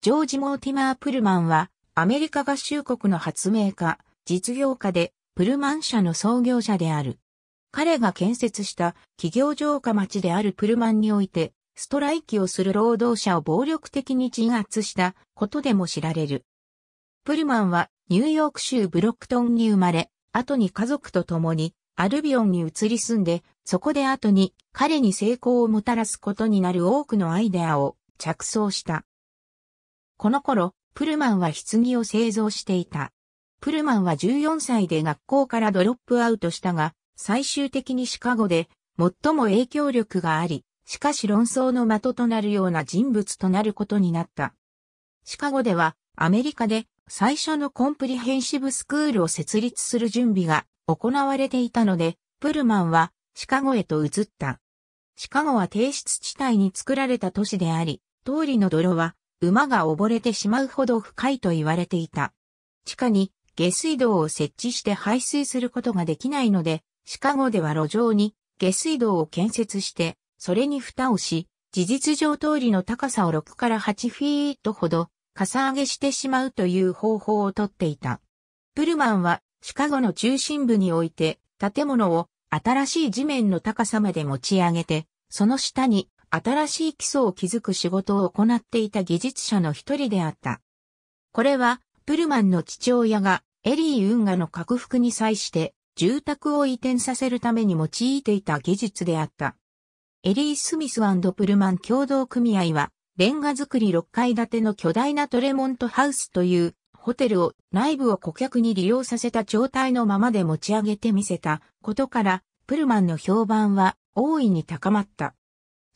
ジョージ・モーティマー・プルマンは、アメリカ合衆国の発明家、実業家で、プルマン社の創業者である。彼が建設した企業城下町であるプルマンにおいて、ストライキをする労働者を暴力的に鎮圧したことでも知られる。プルマンはニューヨーク州ブロックトンに生まれ、後に家族と共にアルビオンに移り住んで、そこで後に彼に成功をもたらすことになる多くのアイデアを着想した。この頃、プルマンは棺を製造していた。プルマンは14歳で学校からドロップアウトしたが、最終的にシカゴで最も影響力があり、しかし論争の的となるような人物となることになった。シカゴではアメリカで最初のコンプリヘンシブスクールを設立する準備が行われていたので、プルマンはシカゴへと移った。シカゴは低湿地帯に作られた都市であり、通りの泥は馬が溺れてしまうほど深いと言われていた。地下に下水道を設置して排水することができないので、シカゴでは路上に下水道を建設して、それに蓋をし、事実上通りの高さを6から8フィートほど、かさ上げしてしまうという方法をとっていた。プルマンは、シカゴの中心部において、建物を新しい地面の高さまで持ち上げて、その下に新しい基礎を築く仕事を行っていた技術者の一人であった。これは、プルマンの父親がエリー・運河の拡幅に際して住宅を移転させるために用いていた技術であった。エリー・スミスプルマン共同組合は、レンガ造り6階建ての巨大なトレモントハウスというホテルを内部を顧客に利用させた状態のままで持ち上げてみせたことから、プルマンの評判は大いに高まった。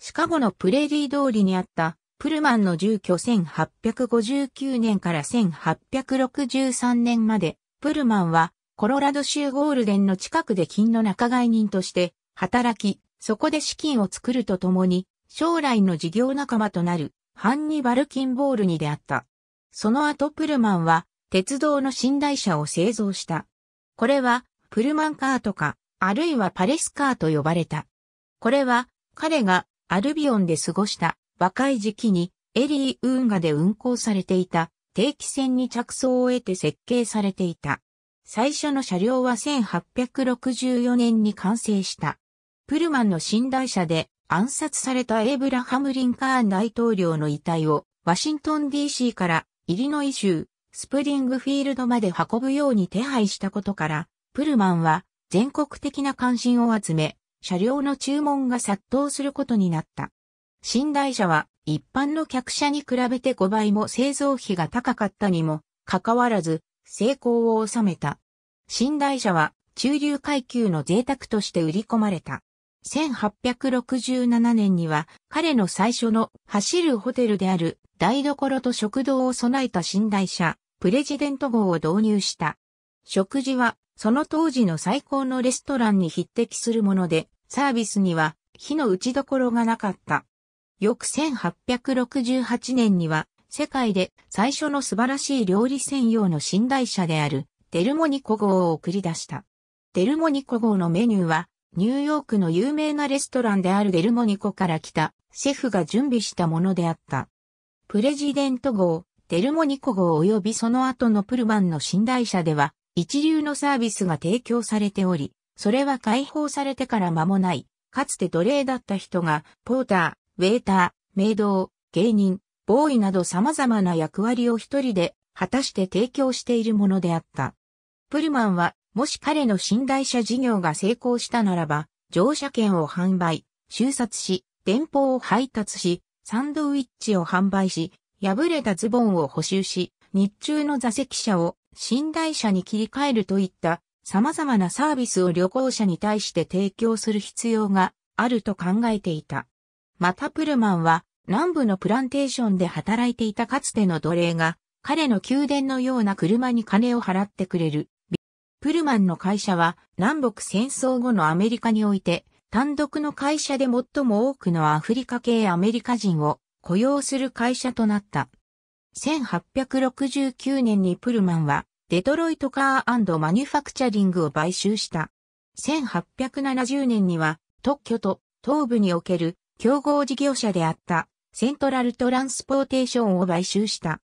シカゴのプレリー通りにあったプルマンの住居1859年から1863年まで、プルマンはコロラド州ゴールデンの近くで金の仲買人として働き、そこで資金を作るとともに、将来の事業仲間となるハンニバル・キンボールに出会った。その後プルマンは鉄道の寝台車を製造した。これはプルマンカーとか、あるいはパレスカーと呼ばれた。これは彼がアルビオンで過ごした若い時期にエリー運河で運行されていた定期船に着想を得て設計されていた。最初の車両は1864年に完成した。プルマンの寝台車で暗殺されたエイブラハム・リンカーン大統領の遺体をワシントン DC からイリノイ州スプリングフィールドまで運ぶように手配したことから、プルマンは全国的な関心を集め、車両の注文が殺到することになった。寝台車は一般の客車に比べて5倍も製造費が高かったにもかかわらず成功を収めた。寝台車は中流階級の贅沢として売り込まれた。1867年には彼の最初の走るホテルである台所と食堂を備えた寝台車、プレジデント号を導入した。食事はその当時の最高のレストランに匹敵するもので、サービスには火の打ちどころがなかった。翌1868年には、世界で最初の素晴らしい料理専用の寝台車である、デルモニコ号を送り出した。デルモニコ号のメニューは、ニューヨークの有名なレストランであるデルモニコから来たシェフが準備したものであった。プレジデント号、デルモニコ号及びその後のプルマンの寝台車では、一流のサービスが提供されており、それは解放されてから間もない、かつて奴隷だった人が、ポーター、ウェーター、メイド、芸人、ボーイなど様々な役割を一人で果たして提供しているものであった。プルマンは、もし彼の寝台車事業が成功したならば、乗車券を販売、収札し、電報を配達し、サンドウィッチを販売し、破れたズボンを補修し、日中の座席車を寝台車に切り替えるといった様々なサービスを旅行者に対して提供する必要があると考えていた。またプルマンは南部のプランテーションで働いていたかつての奴隷が彼の宮殿のような車に金を払ってくれる。プルマンの会社は南北戦争後のアメリカにおいて単独の会社で最も多くのアフリカ系アメリカ人を雇用する会社となった。1869年にプルマンはデトロイトカーマニュファクチャリングを買収した。1870年には特許と東部における競合事業者であったセントラルトランスポーテーションを買収した。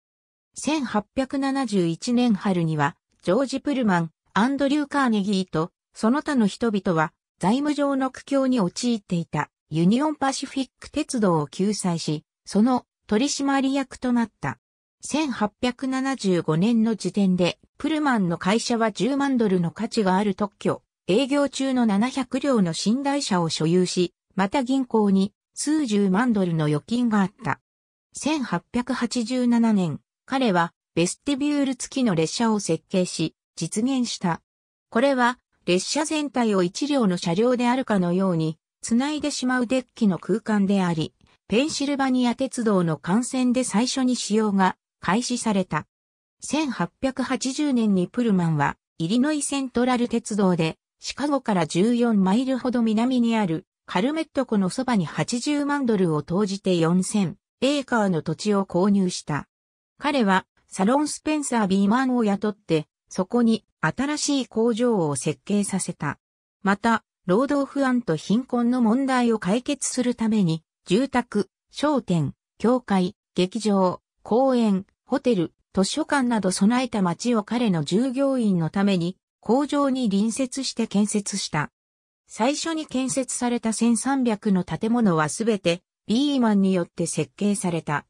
1871年春にはジョージ・プルマン、アンドリュー・カーネギーとその他の人々は財務上の苦境に陥っていたユニオンパシフィック鉄道を救済し、その取締役となった。1875年の時点で、プルマンの会社は10万ドルの価値がある特許、営業中の700両の信頼者を所有し、また銀行に数十万ドルの預金があった。1887年、彼はベスティビュール付きの列車を設計し、実現した。これは、列車全体を一両の車両であるかのように、繋いでしまうデッキの空間であり、ペンシルバニア鉄道の幹線で最初に使用が開始された。1880年にプルマンは、イリノイセントラル鉄道で、シカゴから14マイルほど南にある、カルメット湖のそばに80万ドルを投じて4000エーカーの土地を購入した。彼は、サロン・スペンサー・ビーマンを雇って、そこに新しい工場を設計させた。また、労働不安と貧困の問題を解決するために、住宅、商店、教会、劇場、公園、ホテル、図書館など備えた町を彼の従業員のために工場に隣接して建設した。最初に建設された1300の建物はすべてビーマンによって設計された。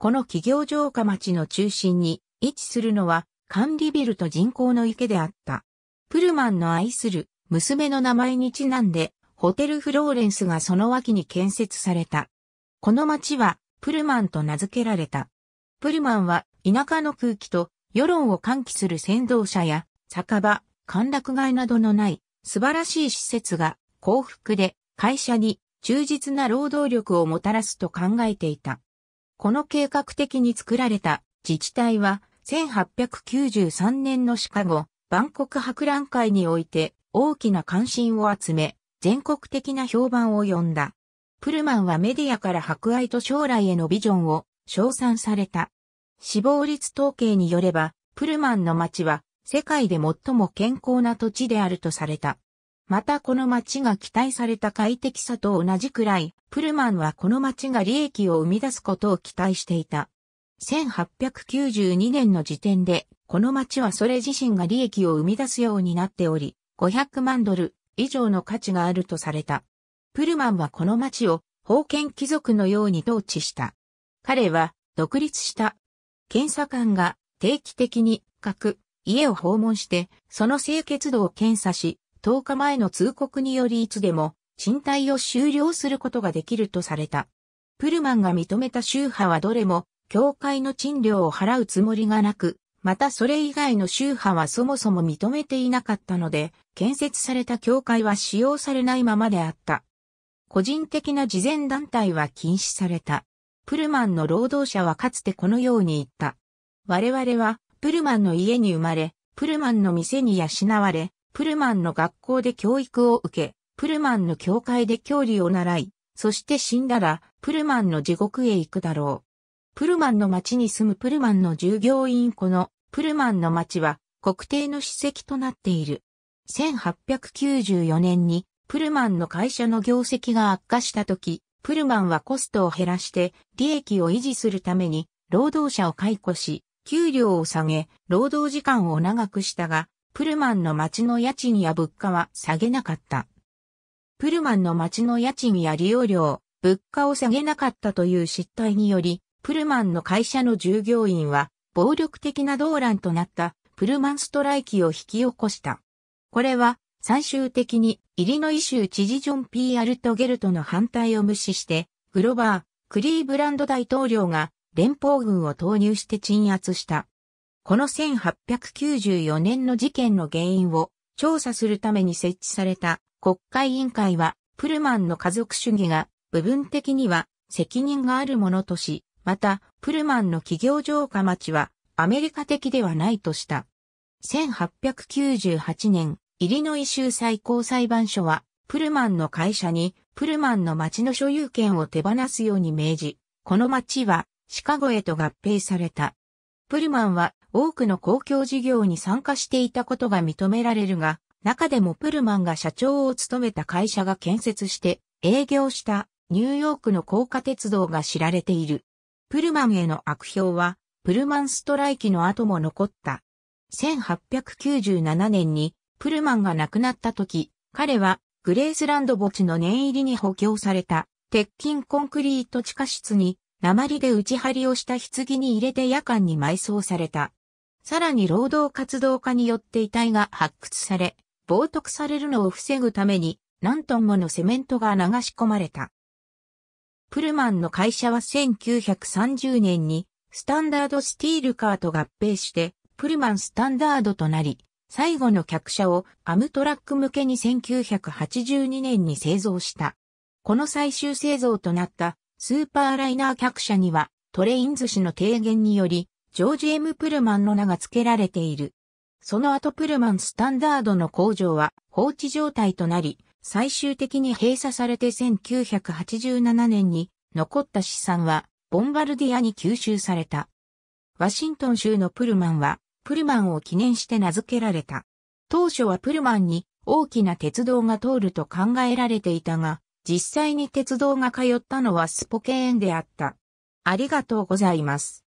この企業城下町の中心に位置するのは管理ビルと人工の池であった。プルマンの愛する娘の名前にちなんでホテルフローレンスがその脇に建設された。この町はプルマンと名付けられた。プルマンは田舎の空気と世論を喚起する先導者や酒場、歓楽街などのない素晴らしい施設が幸福で会社に忠実な労働力をもたらすと考えていた。この計画的に作られた自治体は1893年のシカゴ、万国博覧会において大きな関心を集め、全国的な評判を呼んだ。プルマンはメディアから博愛と将来へのビジョンを称賛された。死亡率統計によれば、プルマンの町は世界で最も健康な土地であるとされた。またこの町が期待された快適さと同じくらい、プルマンはこの町が利益を生み出すことを期待していた。1892年の時点で、この町はそれ自身が利益を生み出すようになっており、500万ドル以上の価値があるとされた。プルマンはこの町を封建貴族のように統治した。彼は独立した検査官が定期的に各家を訪問して、その清潔度を検査し、10日前の通告によりいつでも賃貸を終了することができるとされた。プルマンが認めた宗派はどれも、教会の賃料を払うつもりがなく、またそれ以外の宗派はそもそも認めていなかったので、建設された教会は使用されないままであった。個人的な慈善団体は禁止された。プルマンの労働者はかつてこのように言った。我々は、プルマンの家に生まれ、プルマンの店に養われ、プルマンの学校で教育を受け、プルマンの教会で教理を習い、そして死んだら、プルマンの地獄へ行くだろう。プルマンの町に住むプルマンの従業員この、プルマンの町は、国定の史跡となっている。1894年に、プルマンの会社の業績が悪化した時、プルマンはコストを減らして利益を維持するために労働者を解雇し、給料を下げ、労働時間を長くしたが、プルマンの町の家賃や物価は下げなかった。プルマンの町の家賃や利用料、物価を下げなかったという失態により、プルマンの会社の従業員は暴力的な動乱となったプルマンストライキを引き起こした。これは最終的にイリノイ州知事ジョン・ P・ アルトゲルトの反対を無視して、グロバー、クリーブランド大統領が連邦軍を投入して鎮圧した。この1894年の事件の原因を調査するために設置された国会委員会は、プルマンの家族主義が部分的には責任があるものとし、また、プルマンの企業城下町はアメリカ的ではないとした。1898年、イリノイ州最高裁判所は、プルマンの会社に、プルマンの町の所有権を手放すように命じ、この町は、シカゴへと合併された。プルマンは、多くの公共事業に参加していたことが認められるが、中でもプルマンが社長を務めた会社が建設して営業したニューヨークの高架鉄道が知られている。プルマンへの悪評は、プルマンストライキの後も残った。1897年にプルマンが亡くなった時、彼はグレースランド墓地の念入りに補強された鉄筋コンクリート地下室に鉛で打ち張りをした棺に入れて夜間に埋葬された。さらに労働活動家によって遺体が発掘され、冒涜されるのを防ぐために何トンものセメントが流し込まれた。プルマンの会社は1930年にスタンダードスティールカーと合併してプルマンスタンダードとなり、最後の客車をアムトラック向けに1982年に製造した。この最終製造となったスーパーライナー客車にはトレインズ氏の提言によりジョージ・ M・ プルマンの名が付けられている。その後プルマンスタンダードの工場は放置状態となり、最終的に閉鎖されて1987年に残った資産はボンバルディアに吸収された。ワシントン州のプルマンはプルマンを記念して名付けられた。当初はプルマンに大きな鉄道が通ると考えられていたが、実際に鉄道が通ったのはスポケーンであった。ありがとうございます。